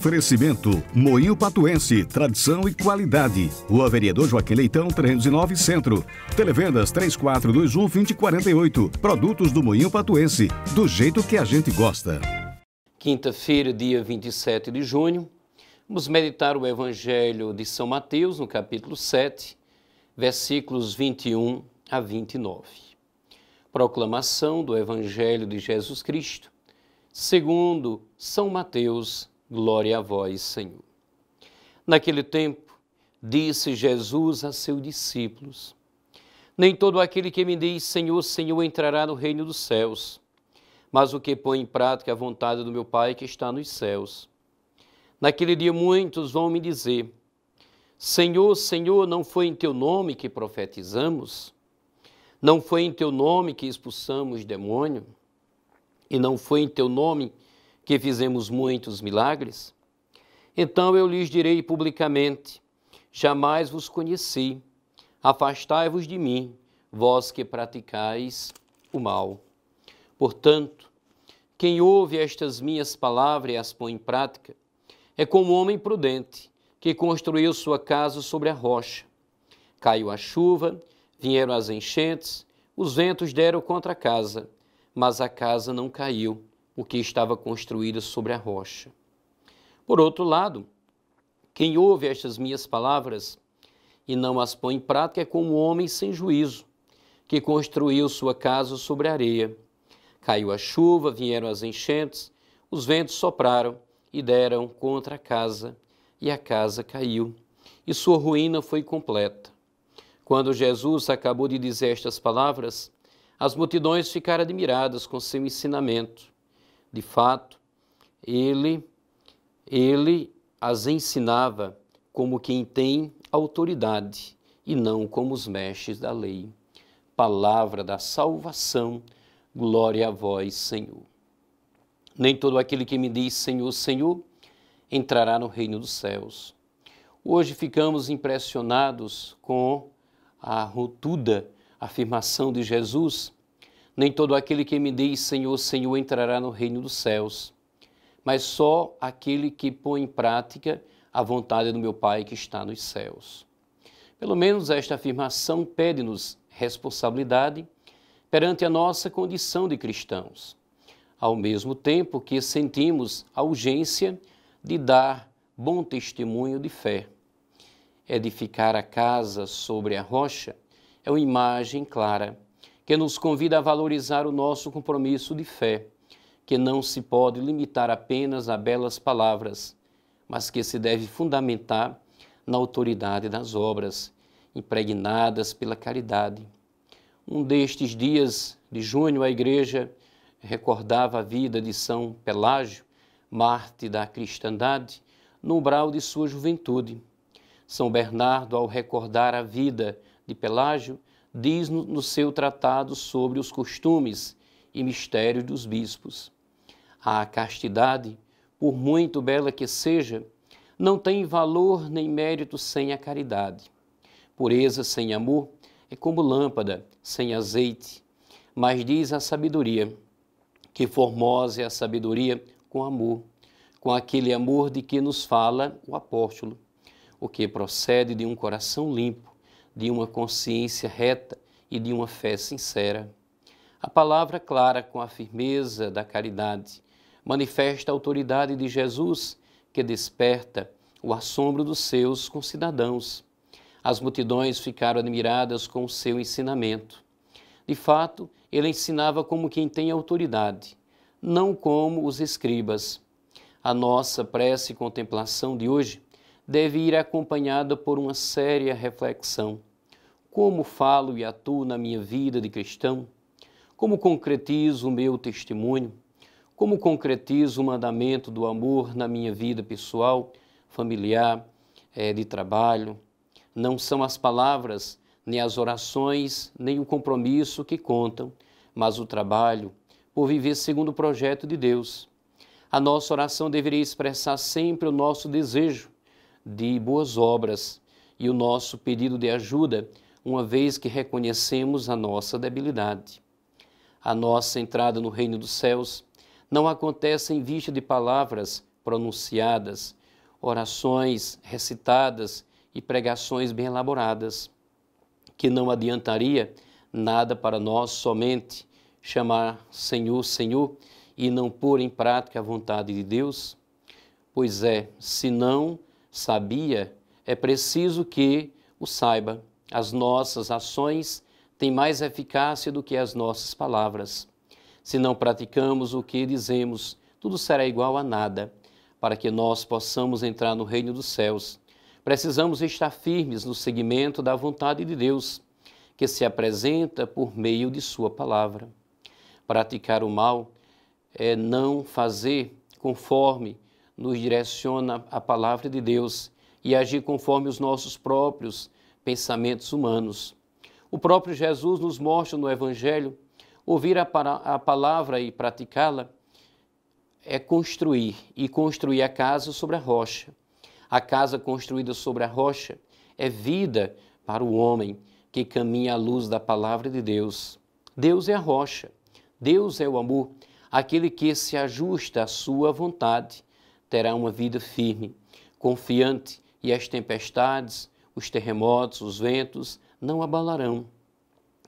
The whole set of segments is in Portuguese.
Oferecimento: Moinho Patuense, tradição e qualidade. Rua Vereador Joaquim Leitão, 309 Centro. Televendas 3421-2048. Produtos do Moinho Patuense, do jeito que a gente gosta. Quinta-feira, dia 27 de junho, vamos meditar o Evangelho de São Mateus, no capítulo 7, versículos 21 a 29. Proclamação do Evangelho de Jesus Cristo, segundo São Mateus, Glória a vós, Senhor. Naquele tempo, disse Jesus a seus discípulos: Nem todo aquele que me diz Senhor, Senhor entrará no reino dos céus, mas o que põe em prática a vontade do meu Pai que está nos céus. Naquele dia muitos vão me dizer: Senhor, Senhor, não foi em teu nome que profetizamos? Não foi em teu nome que expulsamos demônio? E não foi em teu nome que que fizemos muitos milagres? Então eu lhes direi publicamente: Jamais vos conheci, afastai-vos de mim, vós que praticais o mal. Portanto, quem ouve estas minhas palavras e as põe em prática é como um homem prudente que construiu sua casa sobre a rocha. Caiu a chuva, vieram as enchentes, os ventos deram contra a casa, mas a casa não caiu o que estava construído sobre a rocha. Por outro lado, quem ouve estas minhas palavras e não as põe em prática é como um homem sem juízo, que construiu sua casa sobre a areia. Caiu a chuva, vieram as enchentes, os ventos sopraram e deram contra a casa, e a casa caiu, e sua ruína foi completa. Quando Jesus acabou de dizer estas palavras, as multidões ficaram admiradas com seu ensinamento, de fato, ele, ele as ensinava como quem tem autoridade e não como os mestres da lei. Palavra da salvação, glória a vós, Senhor. Nem todo aquele que me diz Senhor, Senhor entrará no reino dos céus. Hoje ficamos impressionados com a rotuda afirmação de Jesus nem todo aquele que me diz Senhor, Senhor entrará no reino dos céus, mas só aquele que põe em prática a vontade do meu Pai que está nos céus. Pelo menos esta afirmação pede-nos responsabilidade perante a nossa condição de cristãos, ao mesmo tempo que sentimos a urgência de dar bom testemunho de fé. Edificar a casa sobre a rocha é uma imagem clara que nos convida a valorizar o nosso compromisso de fé, que não se pode limitar apenas a belas palavras, mas que se deve fundamentar na autoridade das obras, impregnadas pela caridade. Um destes dias de junho, a igreja recordava a vida de São Pelágio, mártir da cristandade, no umbral de sua juventude. São Bernardo, ao recordar a vida de Pelágio, diz no, no seu tratado sobre os costumes e mistérios dos bispos. A castidade, por muito bela que seja, não tem valor nem mérito sem a caridade. Pureza sem amor é como lâmpada sem azeite. Mas diz a sabedoria que formosa é a sabedoria com amor, com aquele amor de que nos fala o apóstolo, o que procede de um coração limpo de uma consciência reta e de uma fé sincera. A palavra clara com a firmeza da caridade manifesta a autoridade de Jesus que desperta o assombro dos seus concidadãos. As multidões ficaram admiradas com o seu ensinamento. De fato, ele ensinava como quem tem autoridade, não como os escribas. A nossa prece e contemplação de hoje deve ir acompanhada por uma séria reflexão. Como falo e atuo na minha vida de cristão? Como concretizo o meu testemunho? Como concretizo o mandamento do amor na minha vida pessoal, familiar, eh, de trabalho? Não são as palavras, nem as orações, nem o compromisso que contam, mas o trabalho por viver segundo o projeto de Deus. A nossa oração deveria expressar sempre o nosso desejo de boas obras e o nosso pedido de ajuda, uma vez que reconhecemos a nossa debilidade. A nossa entrada no reino dos céus não acontece em vista de palavras pronunciadas, orações recitadas e pregações bem elaboradas, que não adiantaria nada para nós somente chamar Senhor, Senhor e não pôr em prática a vontade de Deus? Pois é, se não sabia, é preciso que o saiba. As nossas ações têm mais eficácia do que as nossas palavras. Se não praticamos o que dizemos, tudo será igual a nada. Para que nós possamos entrar no reino dos céus, precisamos estar firmes no seguimento da vontade de Deus, que se apresenta por meio de Sua palavra. Praticar o mal é não fazer conforme nos direciona a palavra de Deus e agir conforme os nossos próprios pensamentos humanos. O próprio Jesus nos mostra no Evangelho: ouvir a, a palavra e praticá-la é construir, e construir a casa sobre a rocha. A casa construída sobre a rocha é vida para o homem que caminha à luz da palavra de Deus. Deus é a rocha, Deus é o amor, aquele que se ajusta à sua vontade terá uma vida firme, confiante, e as tempestades, os terremotos, os ventos não abalarão.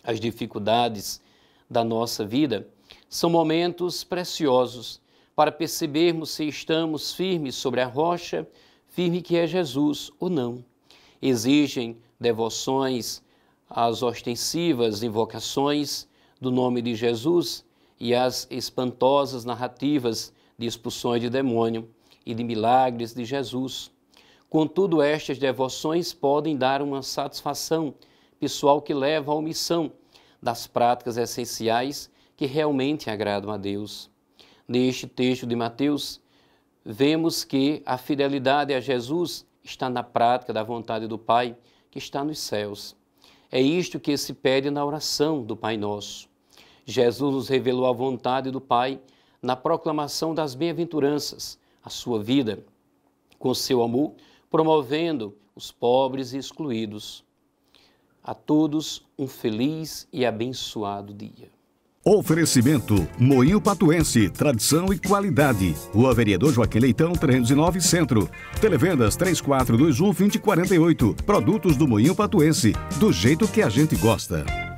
As dificuldades da nossa vida são momentos preciosos para percebermos se estamos firmes sobre a rocha, firme que é Jesus ou não. Exigem devoções, as ostensivas invocações do nome de Jesus e as espantosas narrativas de expulsões de demônio e de milagres de Jesus. Contudo, estas devoções podem dar uma satisfação pessoal que leva à omissão das práticas essenciais que realmente agradam a Deus. Neste texto de Mateus, vemos que a fidelidade a Jesus está na prática da vontade do Pai que está nos céus. É isto que se pede na oração do Pai Nosso. Jesus nos revelou a vontade do Pai na proclamação das bem-aventuranças, a sua vida com seu amor, promovendo os pobres e excluídos. A todos um feliz e abençoado dia. Oferecimento Moinho Patuense, tradição e qualidade. O Vereador Joaquim Leitão, 309 Centro. Televendas 3421 2048. Produtos do Moinho Patuense, do jeito que a gente gosta.